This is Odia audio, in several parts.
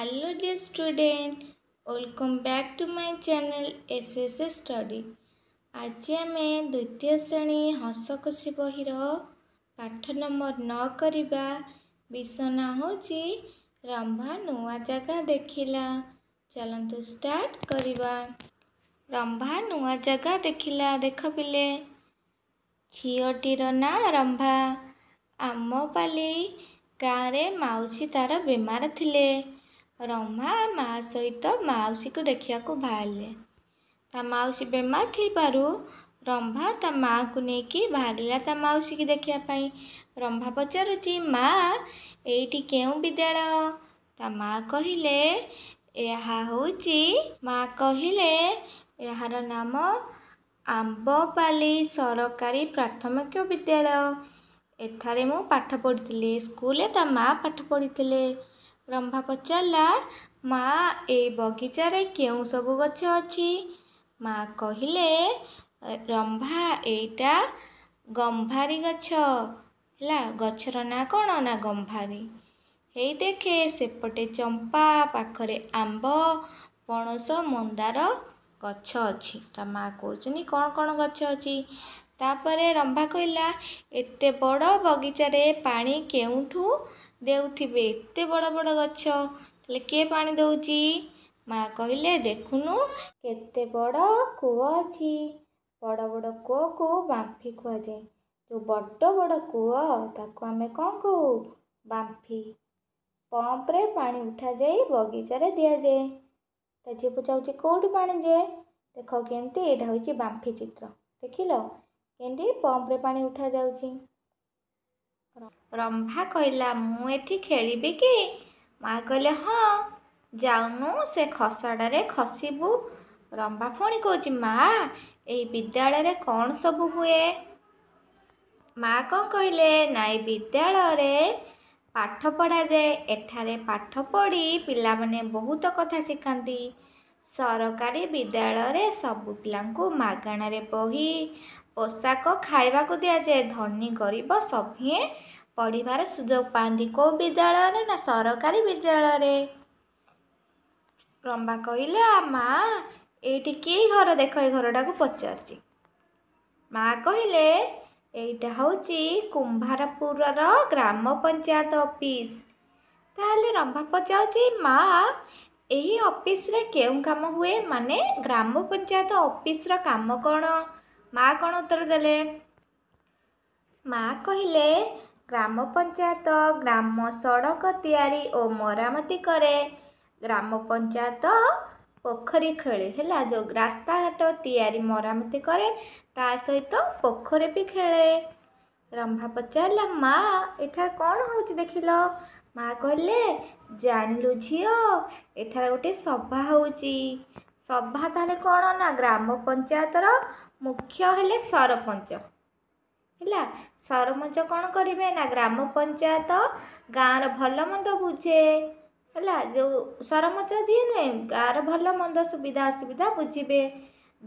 hello dear student welcome back to my channel S S A study ଆଜି ଆମେ ଦ୍ୱିତୀୟ ଶ୍ରେଣୀ ହସଖୁସି ବହିର ପାଠ ନମ୍ବର ନ କରିବା ବିଷୟ ନାଁ ହେଉଛି ରମ୍ଭା ନୂଆ ଜାଗା ଦେଖିଲା ଚାଲନ୍ତୁ ଷ୍ଟାର୍ଟ କରିବା ରମ୍ଭା ନୂଆ ଜାଗା ଦେଖିଲା ଦେଖ ପିଲେ ଝିଅଟିର ନାଁ ରମ୍ଭା ଆମ ପାଲି ଗାଁରେ ମାଉସୀ ତା'ର ବେମାର ଥିଲେ ରମା ମା ସହିତ ମାଉସୀକୁ ଦେଖିବାକୁ ବାହାରିଲେ ତା ମାଉସୀ ବେମାର ଥିବାରୁ ରମ୍ଭା ତା ମାଆକୁ ନେଇକି ବାହାରିଲା ତା ମାଉସୀକି ଦେଖିବା ପାଇଁ ରମ୍ଭା ପଚାରୁଛି ମା ଏଇଠି କେଉଁ ବିଦ୍ୟାଳୟ ତା ମା କହିଲେ ଏହା ହେଉଛି ମା କହିଲେ ଏହାର ନାମ ଆମ୍ବପାଲି ସରକାରୀ ପ୍ରାଥମିକ ବିଦ୍ୟାଳୟ ଏଠାରେ ମୁଁ ପାଠ ପଢ଼ିଥିଲି ସ୍କୁଲରେ ତା ମା ପାଠ ପଢ଼ିଥିଲେ ରମ୍ଭା ପଚାରିଲା ମା ଏଇ ବଗିଚାରେ କେଉଁ ସବୁ ଗଛ ଅଛି ମା କହିଲେ ରମ୍ଭା ଏଇଟା ଗମ୍ଭାରି ଗଛ ହେଲା ଗଛର ନାଁ କ'ଣ ନା ଗମ୍ଭାରି ହେଇ ଦେଖେ ସେପଟେ ଚମ୍ପା ପାଖରେ ଆମ୍ବ ପଣସ ମନ୍ଦାର ଗଛ ଅଛି ତା ମା କହୁଛନ୍ତି କ'ଣ କ'ଣ ଗଛ ଅଛି ତାପରେ ରମ୍ଭା କହିଲା ଏତେ ବଡ଼ ବଗିଚାରେ ପାଣି କେଉଁଠୁ ଦେଉଥିବେ ଏତେ ବଡ଼ ବଡ଼ ଗଛ ତାହେଲେ କିଏ ପାଣି ଦେଉଛି ମା' କହିଲେ ଦେଖୁନୁ କେତେ ବଡ଼ କୂଅ ଅଛି ବଡ଼ ବଡ଼ କୂଅକୁ ବାମ୍ଫି କୁହାଯାଏ ଯେଉଁ ବଡ଼ ବଡ଼ କୂଅ ତାକୁ ଆମେ କ'ଣ କହୁ ବାମ୍ଫି ପମ୍ପରେ ପାଣି ଉଠାଯାଇ ବଗିଚାରେ ଦିଆଯାଏ ତା ଝିଅ ପଚାରୁଛି କେଉଁଠି ପାଣି ଯେ ଦେଖ କେମିତି ଏଇଟା ହେଉଛି ବାମ୍ଫି ଚିତ୍ର ଦେଖିଲ କେମିତି ପମ୍ପରେ ପାଣି ଉଠାଯାଉଛି ରମ୍ଭା କହିଲା ମୁଁ ଏଠି ଖେଳିବି କି ମା' କହିଲେ ହଁ ଯାଉନୁ ସେ ଖସଡ଼ାରେ ଖସିବୁ ରମ୍ଭା ପୁଣି କହୁଛି ମା ଏଇ ବିଦ୍ୟାଳୟରେ କ'ଣ ସବୁ ହୁଏ ମା' କ'ଣ କହିଲେ ନା ନାଇଁ ବିଦ୍ୟାଳୟରେ ପାଠ ପଢ଼ାଯାଏ ଏଠାରେ ପାଠ ପଢ଼ି ପିଲାମାନେ ବହୁତ କଥା ଶିଖାନ୍ତି ସରକାରୀ ବିଦ୍ୟାଳୟରେ ସବୁ ପିଲାଙ୍କୁ ମାଗଣାରେ ବହି ପୋଷାକ ଖାଇବାକୁ ଦିଆଯାଏ ଧନୀ ଗରିବ ସଭିଏ ପଢ଼ିବାର ସୁଯୋଗ ପାଆନ୍ତି କେଉଁ ବିଦ୍ୟାଳୟରେ ନା ସରକାରୀ ବିଦ୍ୟାଳୟରେ ରମ୍ବା କହିଲେ ଆ ମା ଏଇଠି କି ଘର ଦେଖ ଏ ଘରଟାକୁ ପଚାରୁଛି ମା କହିଲେ ଏଇଟା ହେଉଛି କୁମ୍ଭାରପୁରର ଗ୍ରାମ ପଞ୍ଚାୟତ ଅଫିସ୍ ତାହେଲେ ରମ୍ଭା ପଚାରୁଛି ମା ଏହି ଅଫିସରେ କେଉଁ କାମ ହୁଏ ମାନେ ଗ୍ରାମ ପଞ୍ଚାୟତ ଅଫିସର କାମ କ'ଣ ମା କ'ଣ ଉତ୍ତର ଦେଲେ ମା କହିଲେ ଗ୍ରାମ ପଞ୍ଚାୟତ ଗ୍ରାମ ସଡ଼କ ତିଆରି ଓ ମରାମତି କରେ ଗ୍ରାମ ପଞ୍ଚାୟତ ପୋଖରୀ ଖେଳେ ହେଲା ଯେଉଁ ରାସ୍ତାଘାଟ ତିଆରି ମରାମତି କରେ ତା ସହିତ ପୋଖରୀ ବି ଖେଳେ ରମ୍ଭା ପଚାରିଲା ମା ଏଠାରେ କ'ଣ ହେଉଛି ଦେଖିଲ ମା କହିଲେ ଜାଣିଲୁ ଝିଅ ଏଠାରେ ଗୋଟେ ସଭା ହେଉଛି ସଭା ତାହେଲେ କ'ଣ ନା ଗ୍ରାମ ପଞ୍ଚାୟତର ମୁଖ୍ୟ ହେଲେ ସରପଞ୍ଚ ହେଲା ସରପଞ୍ଚ କ'ଣ କରିବେ ନା ଗ୍ରାମ ପଞ୍ଚାୟତ ଗାଁର ଭଲ ମନ୍ଦ ବୁଝେ ହେଲା ଯେଉଁ ସରପଞ୍ଚ ଯିଏ ନୁହେଁ ଗାଁର ଭଲ ମନ୍ଦ ସୁବିଧା ଅସୁବିଧା ବୁଝିବେ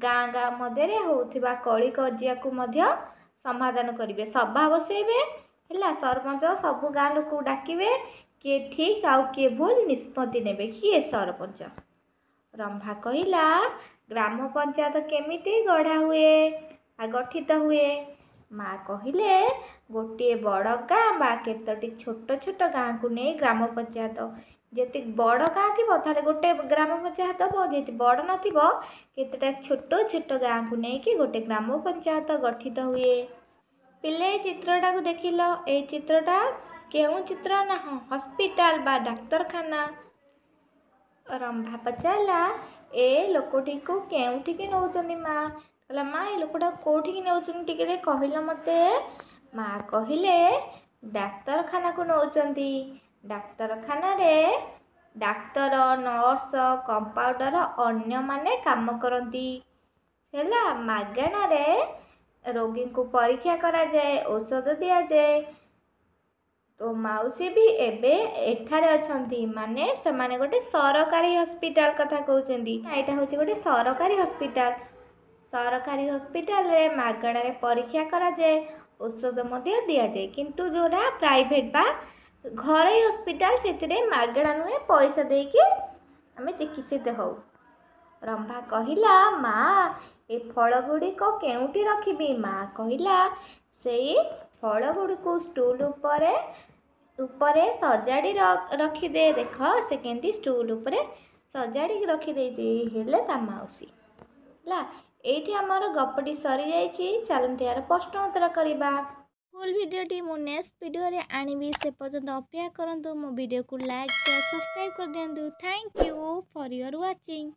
ଗାଁ ଗାଁ ମଧ୍ୟରେ ହେଉଥିବା କଳି କଜିଆକୁ ମଧ୍ୟ ସମାଧାନ କରିବେ ସଭା ବସେଇବେ ହେଲା ସରପଞ୍ଚ ସବୁ ଗାଁ ଲୋକକୁ ଡାକିବେ କିଏ ଠିକ୍ ଆଉ କିଏ ଭୁଲ ନିଷ୍ପତ୍ତି ନେବେ କିଏ ସରପଞ୍ଚ ରମ୍ଭା କହିଲା ଗ୍ରାମ ପଞ୍ଚାୟତ କେମିତି ଗଢ଼ା ହୁଏ ବା ଗଠିତ ହୁଏ ମା କହିଲେ ଗୋଟିଏ ବଡ଼ ଗାଁ ବା କେତୋଟି ଛୋଟ ଛୋଟ ଗାଁକୁ ନେଇ ଗ୍ରାମ ପଞ୍ଚାୟତ ଯେତେ ବଡ଼ ଗାଁ ଥିବ ତାହେଲେ ଗୋଟେ ଗ୍ରାମ ପଞ୍ଚାୟତ ହେବ ଯଦି ବଡ଼ ନଥିବ କେତେଟା ଛୋଟ ଛୋଟ ଗାଁକୁ ନେଇକି ଗୋଟେ ଗ୍ରାମ ପଞ୍ଚାୟତ ଗଠିତ ହୁଏ ପିଲେ ଏଇ ଚିତ୍ରଟାକୁ ଦେଖିଲ ଏଇ ଚିତ୍ରଟା କେଉଁ ଚିତ୍ର ନା ହଁ ହସ୍ପିଟାଲ ବା ଡାକ୍ତରଖାନା ରମ୍ଭା ପଚାରିଲା ଏ ଲୋକଟିକୁ କେଉଁଠିକି ନେଉଛନ୍ତି ମାଆ କହିଲା ମାଆ ଏ ଲୋକଟାକୁ କେଉଁଠିକି ନେଉଛନ୍ତି ଟିକେ ଦେଖ କହିଲ ମୋତେ ମାଆ କହିଲେ ଡାକ୍ତରଖାନାକୁ ନେଉଛନ୍ତି ଡାକ୍ତରଖାନାରେ ଡାକ୍ତର ନର୍ସ କମ୍ପାଉଣ୍ଡର ଅନ୍ୟମାନେ କାମ କରନ୍ତି ହେଲା ମାଗଣାରେ ରୋଗୀଙ୍କୁ ପରୀକ୍ଷା କରାଯାଏ ଔଷଧ ଦିଆଯାଏ তো ମାଉସୀ ବି ଏବେ ଏଠାରେ ଅଛନ୍ତି ମାନେ ସେମାନେ ଗୋଟେ ସରକାରୀ ହସ୍ପିଟାଲ କଥା କହୁଛନ୍ତି ଏଇଟା ହେଉଛି ଗୋଟେ ସରକାରୀ ହସ୍ପିଟାଲ ସରକାରୀ ହସ୍ପିଟାଲରେ ମାଗଣାରେ ପରୀକ୍ଷା କରାଯାଏ ଔଷଧ ମଧ୍ୟ ଦିଆଯାଏ କିନ୍ତୁ ଯେଉଁଟା ପ୍ରାଇଭେଟ୍ ବା ଘରୋଇ ହସ୍ପିଟାଲ ସେଥିରେ ମାଗଣା ନୁହେଁ ପଇସା ଦେଇକି ଆମେ ଚିକିତ୍ସିତ ହେଉ ରମ୍ଭା କହିଲା ମା' ଏ ଫଳ ଗୁଡ଼ିକ କେଉଁଠି ରଖିବି ମା' କହିଲା ସେଇ ଫଳ ଗୁଡ଼ିକୁ ଷ୍ଟୁଲ ଉପରେ ଉପରେ ସଜାଡ଼ି ରଖିଦେ ଦେଖ ସେ କେମିତି ଷ୍ଟୁଲ୍ ଉପରେ ସଜାଡ଼ିକି ରଖିଦେଇଛି ହେଲେ ତା ମାଉସୀ ହେଲା ଏଇଠି ଆମର ଗପଟି ସରିଯାଇଛି ଚାଲନ୍ତି ଏହାର ପ୍ରଶ୍ନ ପ୍ରଶ୍ନୋତ୍ତର କରିବା ଫୁଲ୍ ଭିଡ଼ିଓଟି ମୁଁ ନେକ୍ସଟ ଭିଡ଼ିଓରେ ଆଣିବି ସେ ପର୍ଯ୍ୟନ୍ତ ଅପେକ୍ଷା କରନ୍ତୁ ମୋ ଭିଡ଼ିଓକୁ ଲାଇକ୍ ସେୟାର୍ ସବସ୍କ୍ରାଇବ୍ କରିଦିଅନ୍ତୁ thank you for your watching